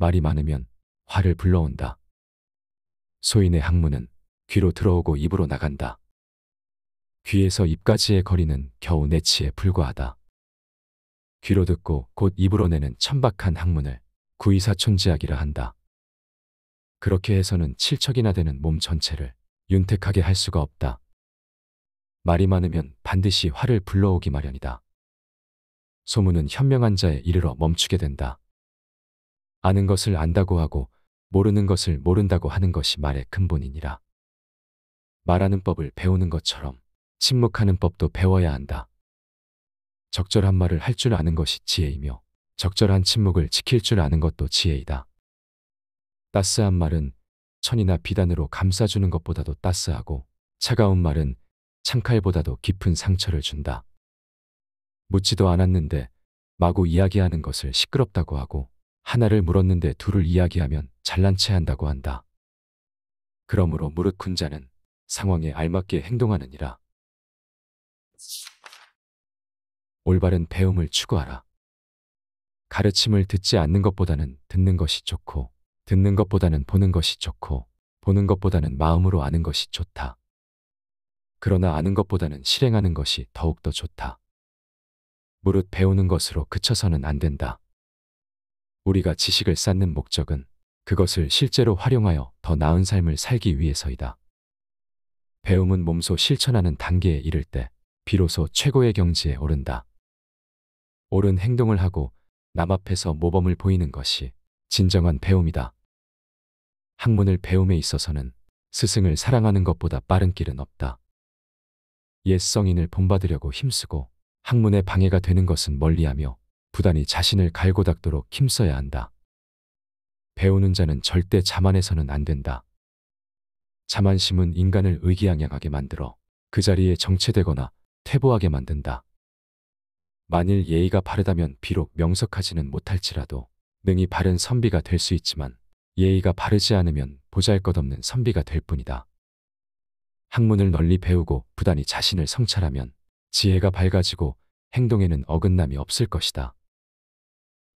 말이 많으면 화를 불러온다. 소인의 학문은 귀로 들어오고 입으로 나간다. 귀에서 입까지의 거리는 겨우 내치에 불과하다. 귀로 듣고 곧 입으로 내는 천박한 학문을 구이사촌지학이라 한다. 그렇게 해서는 칠척이나 되는 몸 전체를 윤택하게 할 수가 없다. 말이 많으면 반드시 화를 불러오기 마련이다. 소문은 현명한 자에 이르러 멈추게 된다. 아는 것을 안다고 하고 모르는 것을 모른다고 하는 것이 말의 근본이니라. 말하는 법을 배우는 것처럼 침묵하는 법도 배워야 한다. 적절한 말을 할 줄 아는 것이 지혜이며 적절한 침묵을 지킬 줄 아는 것도 지혜이다. 따스한 말은 천이나 비단으로 감싸주는 것보다도 따스하고 차가운 말은 창칼보다도 깊은 상처를 준다. 묻지도 않았는데 마구 이야기하는 것을 시끄럽다고 하고 하나를 물었는데 둘을 이야기하면 잘난 체 한다고 한다. 그러므로 무릇군 자는 상황에 알맞게 행동하느니라. 올바른 배움을 추구하라. 가르침을 듣지 않는 것보다는 듣는 것이 좋고, 듣는 것보다는 보는 것이 좋고, 보는 것보다는 마음으로 아는 것이 좋다. 그러나 아는 것보다는 실행하는 것이 더욱더 좋다. 무릇 배우는 것으로 그쳐서는 안 된다. 우리가 지식을 쌓는 목적은 그것을 실제로 활용하여 더 나은 삶을 살기 위해서이다. 배움은 몸소 실천하는 단계에 이를 때 비로소 최고의 경지에 오른다. 옳은 행동을 하고 남 앞에서 모범을 보이는 것이 진정한 배움이다. 학문을 배움에 있어서는 스승을 사랑하는 것보다 빠른 길은 없다. 옛성인을 본받으려고 힘쓰고 학문에 방해가 되는 것은 멀리하며 부단히 자신을 갈고 닦도록 힘써야 한다. 배우는 자는 절대 자만해서는 안 된다. 자만심은 인간을 의기양양하게 만들어 그 자리에 정체되거나 퇴보하게 만든다. 만일 예의가 바르다면 비록 명석하지는 못할지라도 능히 바른 선비가 될 수 있지만 예의가 바르지 않으면 보잘것없는 선비가 될 뿐이다. 학문을 널리 배우고 부단히 자신을 성찰하면 지혜가 밝아지고 행동에는 어긋남이 없을 것이다.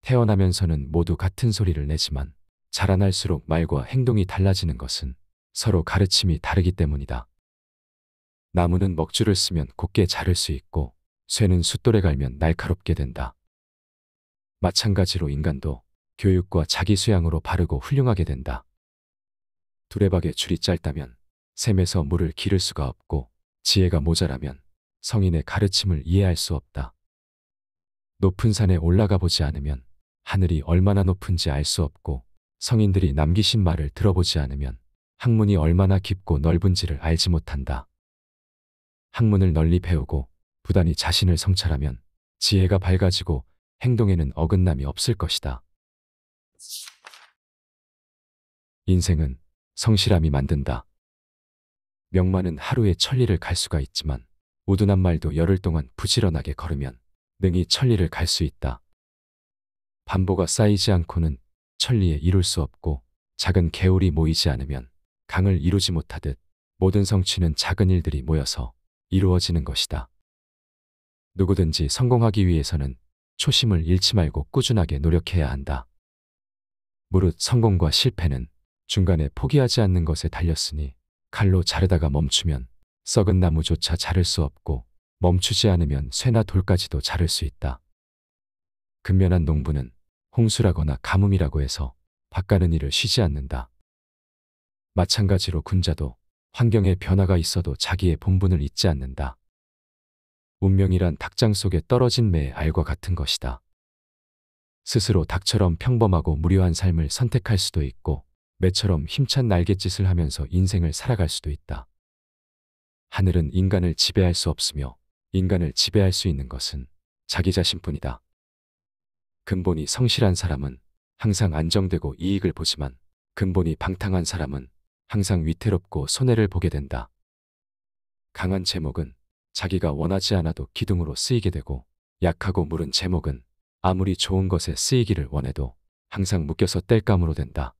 태어나면서는 모두 같은 소리를 내지만 자라날수록 말과 행동이 달라지는 것은 서로 가르침이 다르기 때문이다. 나무는 먹줄을 쓰면 곱게 자를수 있고 쇠는 숫돌에 갈면 날카롭게 된다. 마찬가지로 인간도 교육과 자기 수양으로 바르고 훌륭하게 된다. 두레박의 줄이 짧다면 샘에서 물을 기를 수가 없고 지혜가 모자라면 성인의 가르침을 이해할 수 없다. 높은 산에 올라가 보지 않으면 하늘이 얼마나 높은지 알 수 없고 성인들이 남기신 말을 들어보지 않으면 학문이 얼마나 깊고 넓은지를 알지 못한다. 학문을 널리 배우고 부단히 자신을 성찰하면 지혜가 밝아지고 행동에는 어긋남이 없을 것이다. 인생은 성실함이 만든다. 명마는 하루에 천리를 갈 수가 있지만 우둔한 말도 열흘 동안 부지런하게 걸으면 능히 천리를 갈 수 있다. 반보가 쌓이지 않고는 천리에 이룰 수 없고 작은 개울이 모이지 않으면 강을 이루지 못하듯 모든 성취는 작은 일들이 모여서 이루어지는 것이다. 누구든지 성공하기 위해서는 초심을 잃지 말고 꾸준하게 노력해야 한다. 무릇 성공과 실패는 중간에 포기하지 않는 것에 달렸으니 칼로 자르다가 멈추면 썩은 나무조차 자를 수 없고 멈추지 않으면 쇠나 돌까지도 자를 수 있다. 근면한 농부는 홍수라거나 가뭄이라고 해서 바가는 일을 쉬지 않는다. 마찬가지로 군자도 환경에 변화가 있어도 자기의 본분을 잊지 않는다. 운명이란 닭장 속에 떨어진 매의 알과 같은 것이다. 스스로 닭처럼 평범하고 무료한 삶을 선택할 수도 있고 매처럼 힘찬 날갯짓을 하면서 인생을 살아갈 수도 있다. 하늘은 인간을 지배할 수 없으며 인간을 지배할 수 있는 것은 자기 자신뿐이다. 근본이 성실한 사람은 항상 안정되고 이익을 보지만 근본이 방탕한 사람은 항상 위태롭고 손해를 보게 된다. 강한 제목은 자기가 원하지 않아도 기둥으로 쓰이게 되고 약하고 무른 제목은 아무리 좋은 것에 쓰이기를 원해도 항상 묶여서 땔감으로 된다.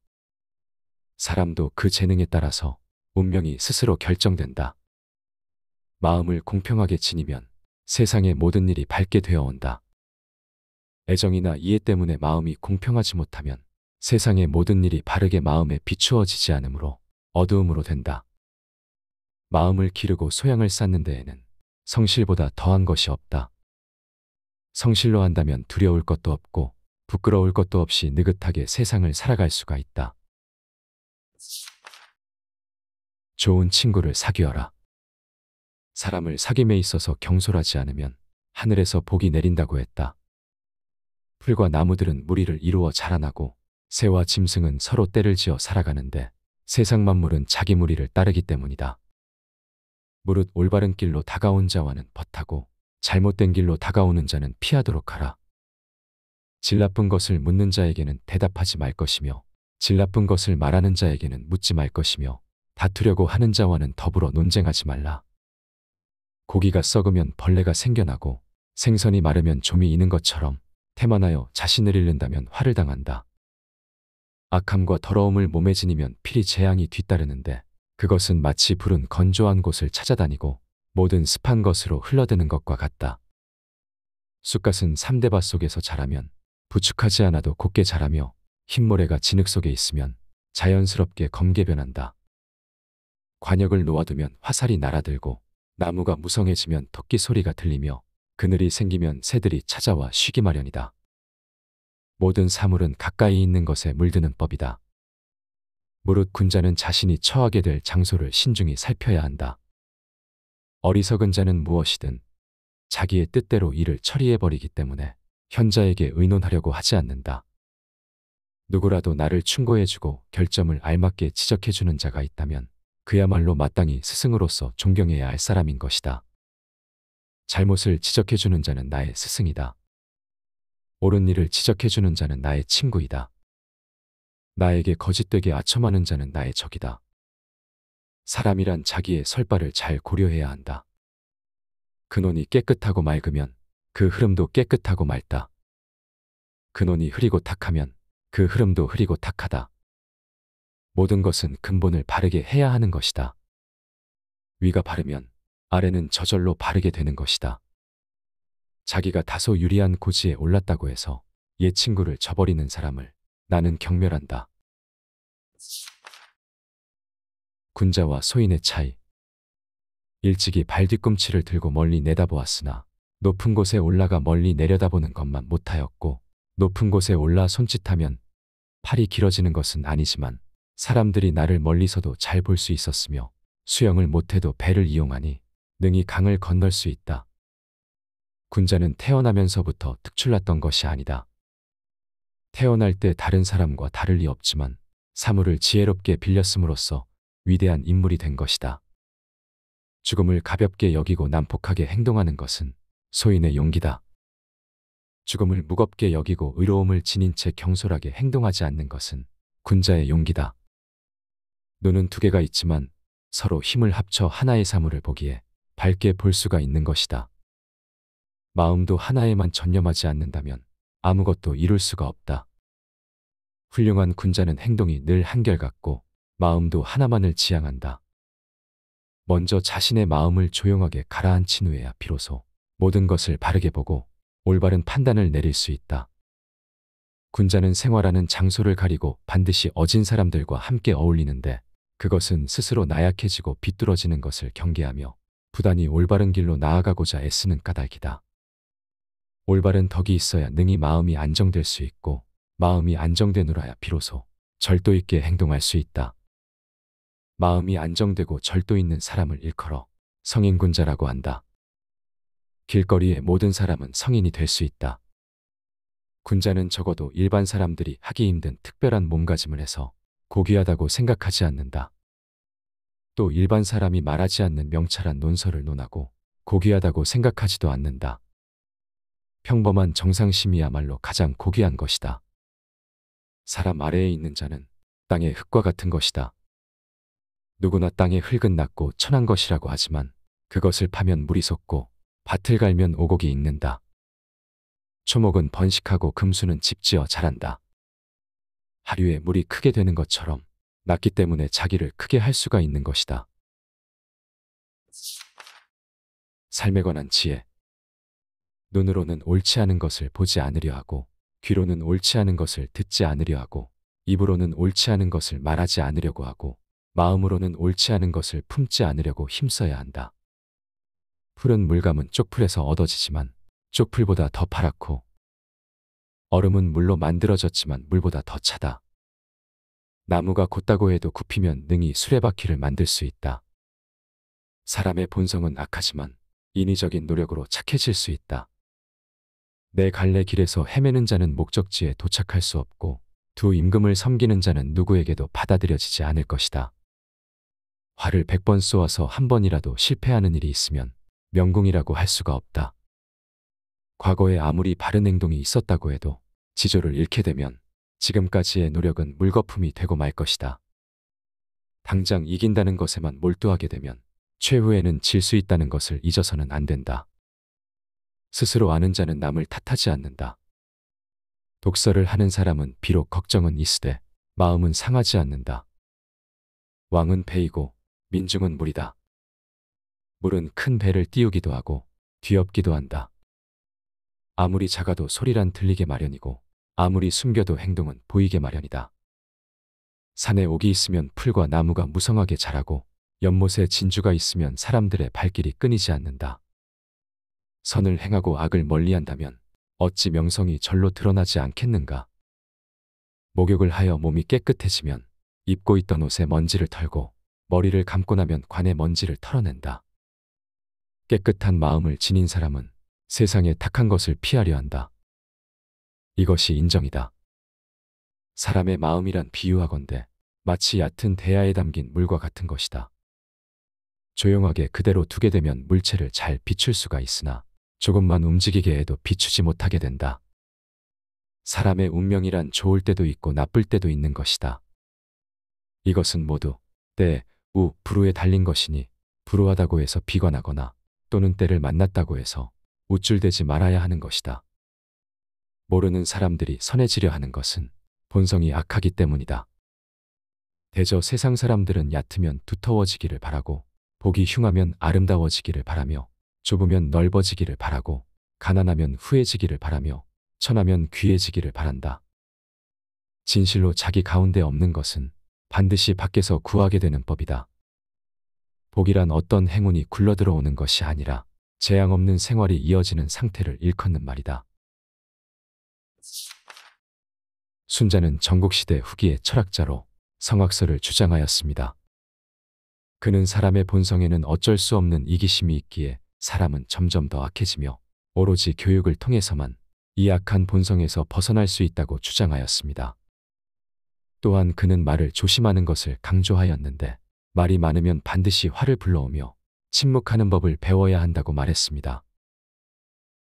사람도 그 재능에 따라서 운명이 스스로 결정된다. 마음을 공평하게 지니면 세상의 모든 일이 밝게 되어 온다. 애정이나 이해 때문에 마음이 공평하지 못하면 세상의 모든 일이 바르게 마음에 비추어지지 않으므로 어두움으로 된다. 마음을 기르고 소양을 쌓는 데에는 성실보다 더한 것이 없다. 성실로 한다면 두려울 것도 없고 부끄러울 것도 없이 느긋하게 세상을 살아갈 수가 있다. 좋은 친구를 사귀어라. 사람을 사귐에 있어서 경솔하지 않으면 하늘에서 복이 내린다고 했다. 풀과 나무들은 무리를 이루어 자라나고 새와 짐승은 서로 떼를 지어 살아가는데 세상 만물은 자기 무리를 따르기 때문이다. 무릇 올바른 길로 다가온 자와는 벗하고 잘못된 길로 다가오는 자는 피하도록 하라. 질 나쁜 것을 묻는 자에게는 대답하지 말 것이며 질 나쁜 것을 말하는 자에게는 묻지 말 것이며 다투려고 하는 자와는 더불어 논쟁하지 말라. 고기가 썩으면 벌레가 생겨나고 생선이 마르면 좀이 있는 것처럼 태만하여 자신을 잃는다면 화를 당한다. 악함과 더러움을 몸에 지니면 필히 재앙이 뒤따르는데 그것은 마치 불은 건조한 곳을 찾아다니고 모든 습한 것으로 흘러드는 것과 같다. 쑥갓은 삼대밭 속에서 자라면 부축하지 않아도 곱게 자라며 흰모래가 진흙 속에 있으면 자연스럽게 검게 변한다. 관역을 놓아두면 화살이 날아들고 나무가 무성해지면 토끼 소리가 들리며 그늘이 생기면 새들이 찾아와 쉬기 마련이다. 모든 사물은 가까이 있는 것에 물드는 법이다. 무릇 군자는 자신이 처하게 될 장소를 신중히 살펴야 한다. 어리석은 자는 무엇이든 자기의 뜻대로 일을 처리해버리기 때문에 현자에게 의논하려고 하지 않는다. 누구라도 나를 충고해주고 결점을 알맞게 지적해주는 자가 있다면 그야말로 마땅히 스승으로서 존경해야 할 사람인 것이다. 잘못을 지적해주는 자는 나의 스승이다. 옳은 일을 지적해주는 자는 나의 친구이다. 나에게 거짓되게 아첨하는 자는 나의 적이다. 사람이란 자기의 설발을 잘 고려해야 한다. 근원이 깨끗하고 맑으면 그 흐름도 깨끗하고 맑다. 근원이 흐리고 탁하면 그 흐름도 흐리고 탁하다. 모든 것은 근본을 바르게 해야 하는 것이다. 위가 바르면 아래는 저절로 바르게 되는 것이다. 자기가 다소 유리한 고지에 올랐다고 해서 옛 친구를 저버리는 사람을 나는 경멸한다. 군자와 소인의 차이 일찍이 발 뒤꿈치를 들고 멀리 내다보았으나 높은 곳에 올라가 멀리 내려다보는 것만 못하였고 높은 곳에 올라 손짓하면 팔이 길어지는 것은 아니지만 사람들이 나를 멀리서도 잘 볼 수 있었으며 수영을 못해도 배를 이용하니 능히 강을 건널 수 있다. 군자는 태어나면서부터 특출났던 것이 아니다. 태어날 때 다른 사람과 다를 리 없지만 사물을 지혜롭게 빌렸음으로써 위대한 인물이 된 것이다. 죽음을 가볍게 여기고 난폭하게 행동하는 것은 소인의 용기다. 죽음을 무겁게 여기고 의로움을 지닌 채 경솔하게 행동하지 않는 것은 군자의 용기다. 눈은 두 개가 있지만 서로 힘을 합쳐 하나의 사물을 보기에 밝게 볼 수가 있는 것이다. 마음도 하나에만 전념하지 않는다면 아무것도 이룰 수가 없다. 훌륭한 군자는 행동이 늘 한결같고 마음도 하나만을 지향한다. 먼저 자신의 마음을 조용하게 가라앉힌 후에야 비로소 모든 것을 바르게 보고 올바른 판단을 내릴 수 있다. 군자는 생활하는 장소를 가리고 반드시 어진 사람들과 함께 어울리는데 그것은 스스로 나약해지고 비뚤어지는 것을 경계하며 부단히 올바른 길로 나아가고자 애쓰는 까닭이다. 올바른 덕이 있어야 능히 마음이 안정될 수 있고 마음이 안정되느라야 비로소 절도 있게 행동할 수 있다. 마음이 안정되고 절도 있는 사람을 일컬어 성인군자라고 한다. 길거리의 모든 사람은 성인이 될 수 있다. 군자는 적어도 일반 사람들이 하기 힘든 특별한 몸가짐을 해서 고귀하다고 생각하지 않는다. 또 일반 사람이 말하지 않는 명찰한 논설을 논하고 고귀하다고 생각하지도 않는다. 평범한 정상심이야말로 가장 고귀한 것이다. 사람 아래에 있는 자는 땅의 흙과 같은 것이다. 누구나 땅의 흙은 낮고 천한 것이라고 하지만 그것을 파면 물이 솟고 밭을 갈면 오곡이 익는다. 초목은 번식하고 금수는 집지어 자란다. 하류에 물이 크게 되는 것처럼 낳기 때문에 자기를 크게 할 수가 있는 것이다. 삶에 관한 지혜. 눈으로는 옳지 않은 것을 보지 않으려 하고, 귀로는 옳지 않은 것을 듣지 않으려 하고, 입으로는 옳지 않은 것을 말하지 않으려고 하고, 마음으로는 옳지 않은 것을 품지 않으려고 힘써야 한다. 푸른 물감은 쪽풀에서 얻어지지만, 쪽풀보다 더 파랗고, 얼음은 물로 만들어졌지만 물보다 더 차다. 나무가 곧다고 해도 굽히면 능히 수레바퀴를 만들 수 있다. 사람의 본성은 악하지만 인위적인 노력으로 착해질 수 있다. 내 갈래 길에서 헤매는 자는 목적지에 도착할 수 없고 두 임금을 섬기는 자는 누구에게도 받아들여지지 않을 것이다. 화를 백 번 쏘아서 한 번이라도 실패하는 일이 있으면 명궁이라고 할 수가 없다. 과거에 아무리 바른 행동이 있었다고 해도 지조를 잃게 되면 지금까지의 노력은 물거품이 되고 말 것이다. 당장 이긴다는 것에만 몰두하게 되면 최후에는 질 수 있다는 것을 잊어서는 안 된다. 스스로 아는 자는 남을 탓하지 않는다. 독서를 하는 사람은 비록 걱정은 있으되 마음은 상하지 않는다. 왕은 배이고 민중은 물이다. 물은 큰 배를 띄우기도 하고 뒤엎기도 한다. 아무리 작아도 소리란 들리게 마련이고 아무리 숨겨도 행동은 보이게 마련이다. 산에 옥이 있으면 풀과 나무가 무성하게 자라고 연못에 진주가 있으면 사람들의 발길이 끊이지 않는다. 선을 행하고 악을 멀리한다면 어찌 명성이 절로 드러나지 않겠는가. 목욕을 하여 몸이 깨끗해지면 입고 있던 옷에 먼지를 털고 머리를 감고 나면 관에 먼지를 털어낸다. 깨끗한 마음을 지닌 사람은 세상의 탁한 것을 피하려 한다. 이것이 인정이다. 사람의 마음이란 비유하건대 마치 얕은 대야에 담긴 물과 같은 것이다. 조용하게 그대로 두게 되면 물체를 잘 비출 수가 있으나 조금만 움직이게 해도 비추지 못하게 된다. 사람의 운명이란 좋을 때도 있고 나쁠 때도 있는 것이다. 이것은 모두 때, 우, 불우에 달린 것이니 불우하다고 해서 비관하거나 또는 때를 만났다고 해서 우쭐대지 말아야 하는 것이다. 모르는 사람들이 선해지려 하는 것은 본성이 악하기 때문이다. 대저 세상 사람들은 얕으면 두터워지기를 바라고 복이 흉하면 아름다워지기를 바라며 좁으면 넓어지기를 바라고 가난하면 후해지기를 바라며 천하면 귀해지기를 바란다. 진실로 자기 가운데 없는 것은 반드시 밖에서 구하게 되는 법이다. 복이란 어떤 행운이 굴러들어오는 것이 아니라 재앙 없는 생활이 이어지는 상태를 일컫는 말이다. 순자는 전국시대 후기의 철학자로 성악서를 주장하였습니다. 그는 사람의 본성에는 어쩔 수 없는 이기심이 있기에 사람은 점점 더 악해지며 오로지 교육을 통해서만 이 악한 본성에서 벗어날 수 있다고 주장하였습니다. 또한 그는 말을 조심하는 것을 강조하였는데 말이 많으면 반드시 화를 불러오며 침묵하는 법을 배워야 한다고 말했습니다.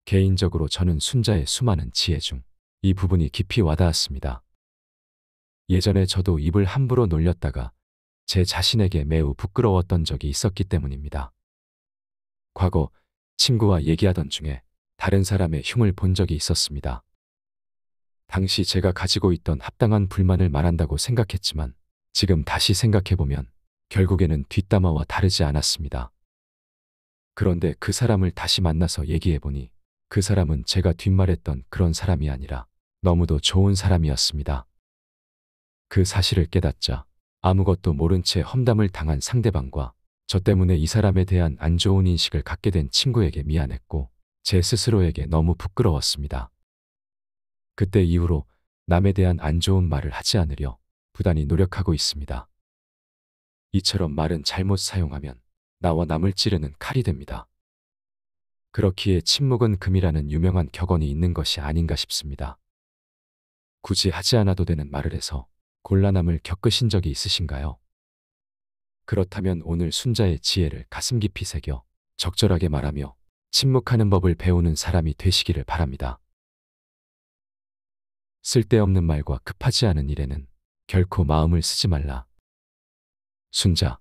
개인적으로 저는 순자의 수많은 지혜 중이 부분이 깊이 와닿았습니다. 예전에 저도 입을 함부로 놀렸다가 제 자신에게 매우 부끄러웠던 적이 있었기 때문입니다. 과거 친구와 얘기하던 중에 다른 사람의 흉을 본 적이 있었습니다. 당시 제가 가지고 있던 합당한 불만을 말한다고 생각했지만 지금 다시 생각해보면 결국에는 뒷담화와 다르지 않았습니다. 그런데 그 사람을 다시 만나서 얘기해보니 그 사람은 제가 뒷말했던 그런 사람이 아니라 너무도 좋은 사람이었습니다. 그 사실을 깨닫자 아무것도 모른 채 험담을 당한 상대방과 저 때문에 이 사람에 대한 안 좋은 인식을 갖게 된 친구에게 미안했고 제 스스로에게 너무 부끄러웠습니다. 그때 이후로 남에 대한 안 좋은 말을 하지 않으려 부단히 노력하고 있습니다. 이처럼 말은 잘못 사용하면 나와 남을 찌르는 칼이 됩니다. 그렇기에 침묵은 금이라는 유명한 격언이 있는 것이 아닌가 싶습니다. 굳이 하지 않아도 되는 말을 해서 곤란함을 겪으신 적이 있으신가요? 그렇다면 오늘 순자의 지혜를 가슴 깊이 새겨 적절하게 말하며 침묵하는 법을 배우는 사람이 되시기를 바랍니다. 쓸데없는 말과 급하지 않은 일에는 결코 마음을 쓰지 말라. 순자